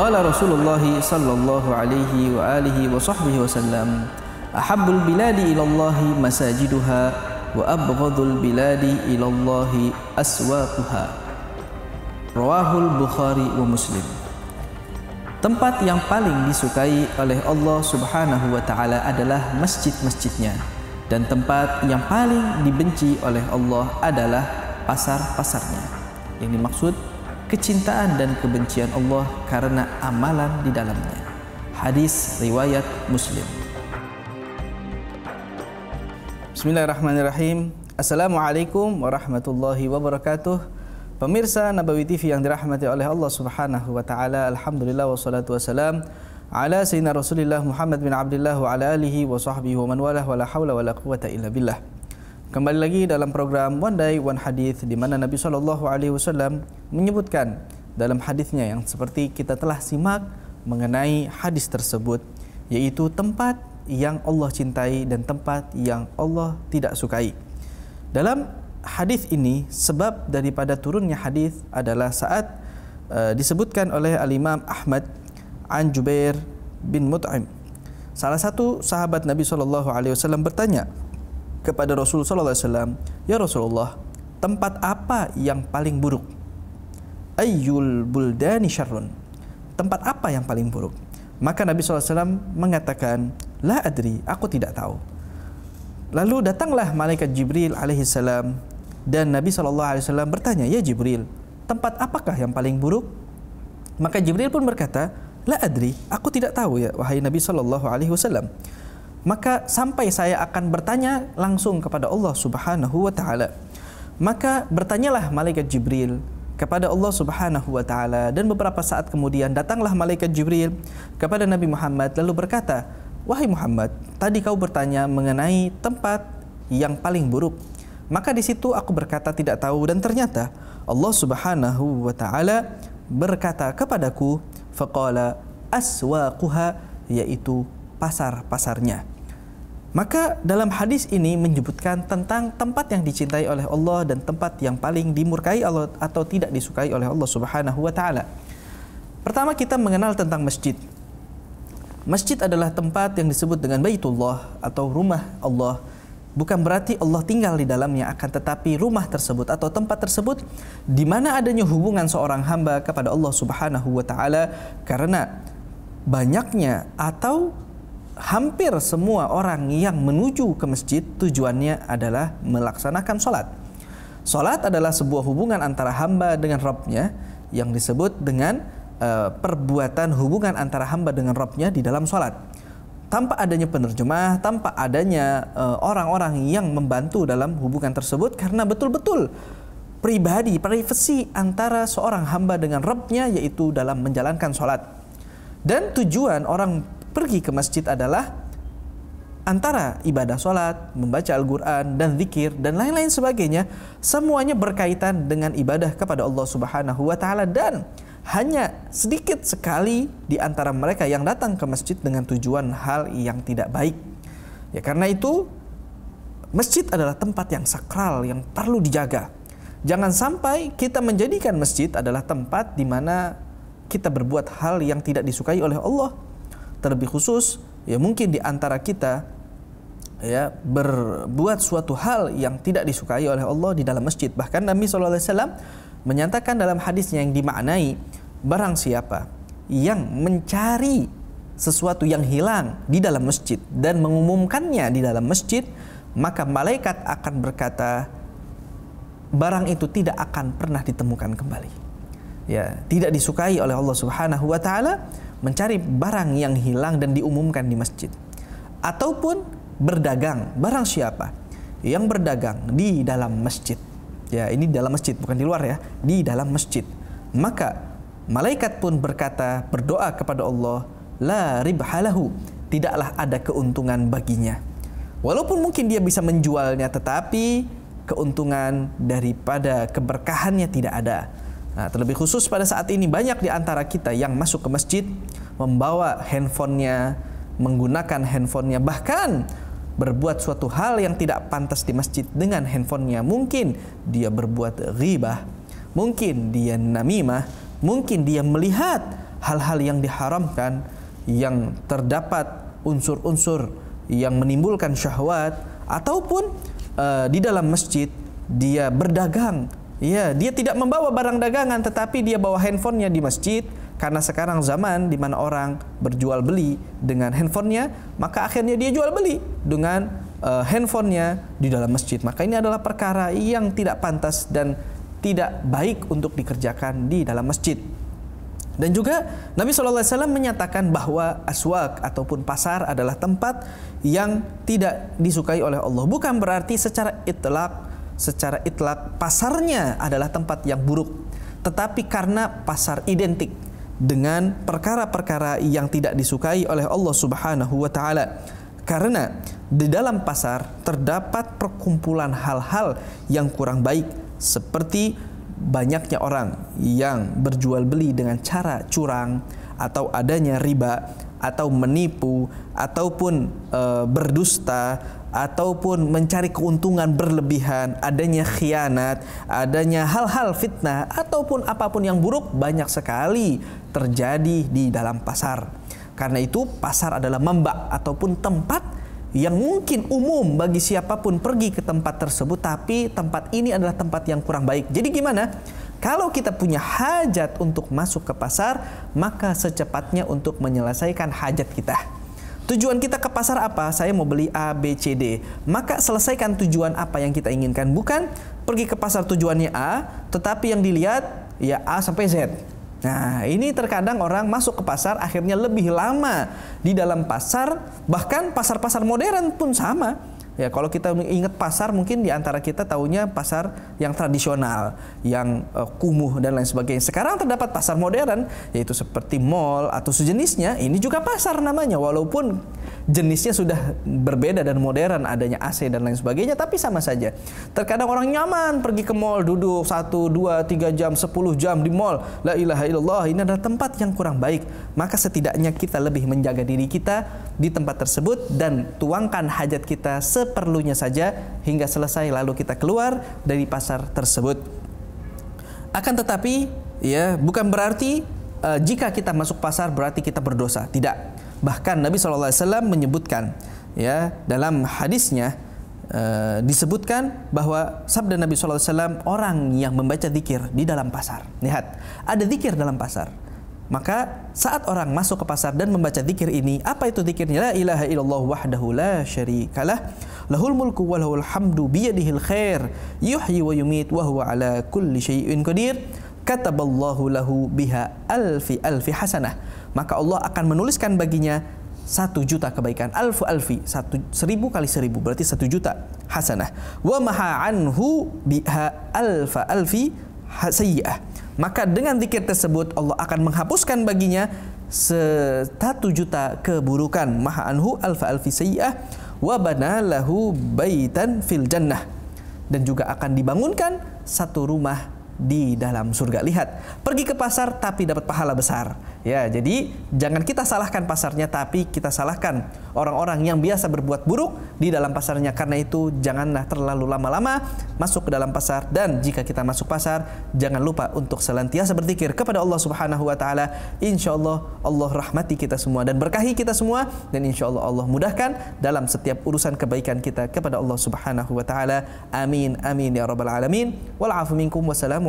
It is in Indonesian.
قال رسول الله صلى الله عليه وآله وصحبه وسلم أحب البلاد إلى الله مساجدها وأبغض البلاد إلى الله أسواقها رواه البخاري ومسلم Tempat yang paling disukai oleh Allah Subhanahu wa Ta'ala adalah masjid-masjidnya, dan tempat yang paling dibenci oleh Allah adalah pasar-pasarnya. Yang dimaksud kecintaan dan kebencian Allah karena amalan di dalamnya. Hadis riwayat Muslim. Bismillahirrahmanirrahim. Assalamualaikum warahmatullahi wabarakatuh. Pemirsa Nabawi TV yang dirahmati oleh Allah Subhanahu wa taala, alhamdulillah wassalatu wassalam ala sayyidina Rasulillah Muhammad bin Abdullah wa ala alihi wa sahbihi wa man walah wa la haula wa la quwata illa billah. Kembali lagi dalam program One Day One Hadith di mana Nabi Shallallahu Alaihi Wasallam menyebutkan dalam hadisnya yang seperti kita telah simak mengenai hadis tersebut yaitu tempat yang Allah cintai dan tempat yang Allah tidak sukai. Dalam hadis ini sebab daripada turunnya hadis adalah saat uh, disebutkan oleh Al Imam Ahmad An Jubair bin Mut'im. Salah satu sahabat Nabi Shallallahu alaihi wasallam bertanya, kepada Rasul SAW, "Ya Rasulullah, tempat apa yang paling buruk?" Ayyul buldani syarrun. Tempat apa yang paling buruk? Maka Nabi SAW mengatakan, La adri, aku tidak tahu. Lalu datanglah malaikat Jibril alaihissalam dan Nabi SAW bertanya, Ya Jibril, tempat apakah yang paling buruk? Maka Jibril pun berkata, La adri, aku tidak tahu ya, wahai Nabi Shallallahu Alaihi Wasallam maka sampai saya akan bertanya langsung kepada Allah Subhanahu wa taala. Maka bertanyalah malaikat Jibril kepada Allah Subhanahu wa taala dan beberapa saat kemudian datanglah malaikat Jibril kepada Nabi Muhammad lalu berkata, "Wahai Muhammad, tadi kau bertanya mengenai tempat yang paling buruk. Maka di situ aku berkata tidak tahu dan ternyata Allah Subhanahu wa taala berkata kepadaku, faqala aswaquha yaitu pasar-pasarnya. Maka dalam hadis ini menyebutkan tentang tempat yang dicintai oleh Allah dan tempat yang paling dimurkai Allah atau tidak disukai oleh Allah Subhanahu wa taala. Pertama kita mengenal tentang masjid. Masjid adalah tempat yang disebut dengan Baitullah atau rumah Allah. Bukan berarti Allah tinggal di dalamnya akan tetapi rumah tersebut atau tempat tersebut di mana adanya hubungan seorang hamba kepada Allah Subhanahu wa taala karena banyaknya atau hampir semua orang yang menuju ke masjid tujuannya adalah melaksanakan sholat. Sholat adalah sebuah hubungan antara hamba dengan Robnya yang disebut dengan e, perbuatan hubungan antara hamba dengan Robnya di dalam sholat. Tanpa adanya penerjemah, tanpa adanya eh, orang-orang e, yang membantu dalam hubungan tersebut karena betul-betul pribadi, privasi antara seorang hamba dengan Robnya yaitu dalam menjalankan sholat. Dan tujuan orang Pergi ke masjid adalah antara ibadah sholat, membaca Al-Quran, dan zikir, dan lain-lain sebagainya, semuanya berkaitan dengan ibadah kepada Allah Subhanahu wa Ta'ala, dan hanya sedikit sekali di antara mereka yang datang ke masjid dengan tujuan hal yang tidak baik. Ya, karena itu, masjid adalah tempat yang sakral yang perlu dijaga. Jangan sampai kita menjadikan masjid adalah tempat di mana kita berbuat hal yang tidak disukai oleh Allah terlebih khusus ya mungkin di antara kita ya berbuat suatu hal yang tidak disukai oleh Allah di dalam masjid bahkan Nabi SAW menyatakan dalam hadisnya yang dimaknai barang siapa yang mencari sesuatu yang hilang di dalam masjid dan mengumumkannya di dalam masjid maka malaikat akan berkata barang itu tidak akan pernah ditemukan kembali ya tidak disukai oleh Allah Subhanahu wa taala mencari barang yang hilang dan diumumkan di masjid ataupun berdagang barang siapa yang berdagang di dalam masjid ya ini dalam masjid bukan di luar ya di dalam masjid maka malaikat pun berkata berdoa kepada Allah la ribhalahu tidaklah ada keuntungan baginya walaupun mungkin dia bisa menjualnya tetapi keuntungan daripada keberkahannya tidak ada Nah, terlebih khusus pada saat ini banyak di antara kita yang masuk ke masjid membawa handphonenya, menggunakan handphonenya, bahkan berbuat suatu hal yang tidak pantas di masjid dengan handphonenya. Mungkin dia berbuat ribah, mungkin dia namimah, mungkin dia melihat hal-hal yang diharamkan yang terdapat unsur-unsur yang menimbulkan syahwat ataupun uh, di dalam masjid dia berdagang Iya, dia tidak membawa barang dagangan tetapi dia bawa handphonenya di masjid karena sekarang zaman di mana orang berjual beli dengan handphonenya, maka akhirnya dia jual beli dengan uh, handphonenya di dalam masjid. Maka ini adalah perkara yang tidak pantas dan tidak baik untuk dikerjakan di dalam masjid. Dan juga Nabi SAW menyatakan bahwa aswak ataupun pasar adalah tempat yang tidak disukai oleh Allah. Bukan berarti secara itlak secara itlak pasarnya adalah tempat yang buruk. Tetapi karena pasar identik dengan perkara-perkara yang tidak disukai oleh Allah Subhanahu wa taala. Karena di dalam pasar terdapat perkumpulan hal-hal yang kurang baik seperti banyaknya orang yang berjual beli dengan cara curang atau adanya riba atau menipu ataupun e, berdusta ataupun mencari keuntungan berlebihan, adanya khianat, adanya hal-hal fitnah ataupun apapun yang buruk banyak sekali terjadi di dalam pasar. Karena itu pasar adalah membak ataupun tempat yang mungkin umum bagi siapapun pergi ke tempat tersebut tapi tempat ini adalah tempat yang kurang baik. Jadi gimana? Kalau kita punya hajat untuk masuk ke pasar, maka secepatnya untuk menyelesaikan hajat kita. Tujuan kita ke pasar apa? Saya mau beli A, B, C, D. Maka selesaikan tujuan apa yang kita inginkan. Bukan pergi ke pasar tujuannya A, tetapi yang dilihat ya A sampai Z. Nah, ini terkadang orang masuk ke pasar akhirnya lebih lama di dalam pasar, bahkan pasar-pasar modern pun sama. Ya, kalau kita ingat pasar mungkin di antara kita tahunya pasar yang tradisional, yang uh, kumuh dan lain sebagainya. Sekarang terdapat pasar modern yaitu seperti mall atau sejenisnya, ini juga pasar namanya walaupun jenisnya sudah berbeda dan modern adanya AC dan lain sebagainya tapi sama saja terkadang orang nyaman pergi ke mall duduk satu dua tiga jam sepuluh jam di mall la ilaha illallah ini adalah tempat yang kurang baik maka setidaknya kita lebih menjaga diri kita di tempat tersebut dan tuangkan hajat kita seperlunya saja hingga selesai lalu kita keluar dari pasar tersebut akan tetapi ya bukan berarti uh, jika kita masuk pasar berarti kita berdosa tidak Bahkan Nabi SAW menyebutkan ya dalam hadisnya e, disebutkan bahwa sabda Nabi SAW orang yang membaca zikir di dalam pasar. Lihat, ada zikir dalam pasar. Maka saat orang masuk ke pasar dan membaca zikir ini, apa itu zikirnya? La ilaha illallah wahdahu la syarikalah. Lahul mulku wa lahul hamdu biyadihil khair. Yuhyi wa yumit wa huwa ala kulli syai'in qadir. Kataballahu lahu biha alfi alfi hasanah maka Allah akan menuliskan baginya satu juta kebaikan alfu alfi satu seribu kali seribu berarti satu juta hasanah wa maha anhu biha alfa alfi hasiyah. maka dengan zikir tersebut Allah akan menghapuskan baginya satu juta keburukan maha anhu alfa alfi sayyah wa lahu baitan fil jannah dan juga akan dibangunkan satu rumah di dalam surga. Lihat, pergi ke pasar tapi dapat pahala besar. Ya, jadi jangan kita salahkan pasarnya tapi kita salahkan orang-orang yang biasa berbuat buruk di dalam pasarnya. Karena itu janganlah terlalu lama-lama masuk ke dalam pasar dan jika kita masuk pasar jangan lupa untuk selantiasa berzikir kepada Allah Subhanahu wa taala. Insyaallah Allah rahmati kita semua dan berkahi kita semua dan insyaallah Allah mudahkan dalam setiap urusan kebaikan kita kepada Allah Subhanahu wa taala. Amin amin ya rabbal alamin. Wal afu minkum wassalamu